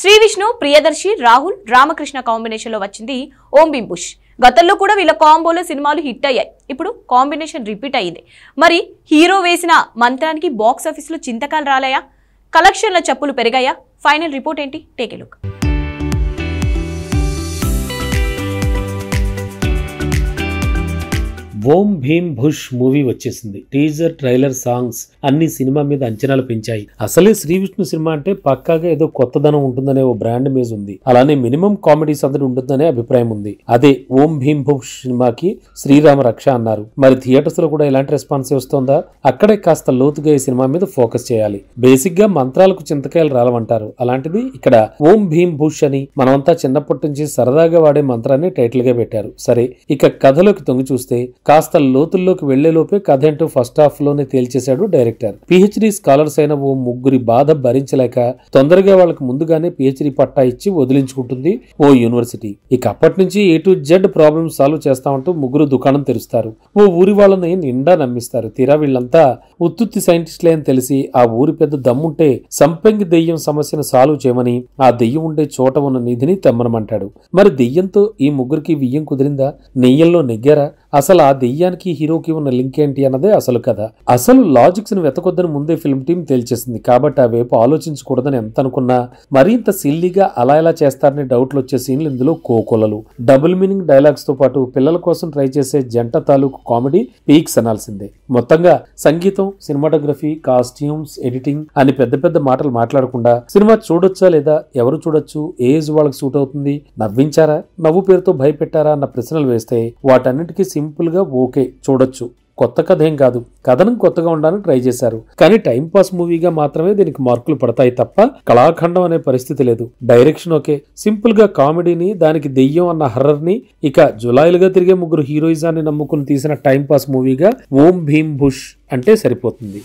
శ్రీ విష్ణు ప్రియదర్శి రాహుల్ రామకృష్ణ కాంబినేషన్లో వచ్చింది ఓం బింబుష్ గతంలో కూడా వీళ్ళ కాంబోలో సినిమాలు హిట్ అయ్యాయి ఇప్పుడు కాంబినేషన్ రిపీట్ అయ్యింది మరి హీరో వేసిన మంత్రానికి బాక్స్ ఆఫీస్లో చింతకాలు రాలయా కలెక్షన్ల చప్పులు పెరిగాయా ఫైనల్ రిపోర్ట్ ఏంటి take look Om Bheem Bush movie వచ్చేసింది టీజర్ ట్రైలర్ సాంగ్స్ అన్ని సినిమా మీద అంచనాలు పెంచాయి అసలే శ్రీ విష్ణు సినిమా అంటే పక్కాగా ఏదో కొత్తదనం ఉంటుందనే ఓ బ్రాండ్ మీద ఉంది అలానే మినిమం కామెడీ సందడి ఉంటుందనే అభిప్రాయం ఉంది అదే ఓం భీమ్ భుష్ సినిమాకి శ్రీరామ రక్ష అన్నారు మరి థియేటర్స్ లో కూడా ఎలాంటి రెస్పాన్స్ వస్తుందా అక్కడే కాస్త లోతుగా ఈ సినిమా మీద ఫోకస్ చేయాలి బేసిక్ గా మంత్రాలకు చింతకాయలు రాలమంటారు అలాంటిది ఇక్కడ ఓం భీమ్ భుష్ అని మనమంతా చిన్నప్పటి నుంచి సరదాగా వాడే మంత్రాన్ని టైటిల్ గా పెట్టారు సరే ఇక కథలోకి తొంగి చూస్తే కాస్త లోతుల్లోకి వెళ్లేలోపే కథ ఏంటో ఫస్ట్ హాఫ్ లోనే తేల్చేశాడు డైరెక్టర్ పిహెచ్డి స్కాలర్స్ అయిన ఓ ముగ్గురి బాధ భరించలేక తొందరగా వాళ్ళకి ముందుగానే పిహెచ్డి పట్టా ఇచ్చి వదిలించుకుంటుంది ఓ యూనివర్సిటీ ఇక అప్పటి నుంచి A to Z problem solve చేస్తామంటూ ముగ్గురు దుకాణం తెరుస్తారు ఓ ఊరి వాళ్ళని నిండా నమ్మిస్తారు తీరా వీళ్ళంతా ఉత్తుత్తి సైంటిస్టులే అని తెలిసి ఆ ఊరి పెద్ద దమ్ముంటే సంపెంగి దెయ్యం సమస్యను సాల్వ్ చేయమని ఆ దెయ్యం ఉండే చోట ఉన్న నిధిని తెమ్మనమంటాడు మరి దెయ్యంతో ఈ ముగ్గురికి వియ్యం కుదిరిందా నెయ్యంలో నెగ్గారా అసలు ఆ దెయ్యానికి హీరోకి ఉన్న లింక్ ఏంటి అన్నదే అసలు కథ అసలు లాజిక్స్ ని వెతకొద్దని ముందే ఫిల్మ్ టీం తేల్చేసింది కాబట్టి ఆ వైపు ఆలోచించకూడదని ఎంత అనుకున్నా మరింత సిల్లీగా అలా ఇలా చేస్తారనే డౌట్లు వచ్చే సీన్లు ఇందులో కోకొలలు డబుల్ మీనింగ్ డైలాగ్స్ తో పాటు పిల్లల కోసం ట్రై చేసే జంట తాలూకు కామెడీ పీక్స్ అనాల్సిందే మొత్తంగా సంగీతం సినిమాటోగ్రఫీ కాస్ట్యూమ్స్ ఎడిటింగ్ అని పెద్ద పెద్ద మాటలు మాట్లాడకుండా సినిమా చూడొచ్చా లేదా ఎవరు చూడొచ్చు ఏజ్ వాళ్ళకి సూట్ అవుతుంది నవ్వించారా నవ్వు పేరుతో భయపెట్టారా అన్న ప్రశ్నలు వేస్తే వాటన్నిటికీ సింపుల్ గా ఓకే చూడొచ్చు కొత్త కథ ఏం కాదు కథనం కొత్తగా ఉండడానికి ట్రై చేశారు కానీ టైంపాస్ మూవీగా మాత్రమే దీనికి మార్కులు పడతాయి తప్ప కళాఖండం అనే పరిస్థితి లేదు డైరెక్షన్ ఓకే సింపుల్ గా కామెడీని దానికి దెయ్యం అన్న హర్రర్ ని ఇక జులాయిలుగా తిరిగే ముగ్గురు హీరోయిజాన్ని నమ్ముకుని తీసిన టైంపాస్ మూవీగా ఓం భీమ్ భుష్ అంటే సరిపోతుంది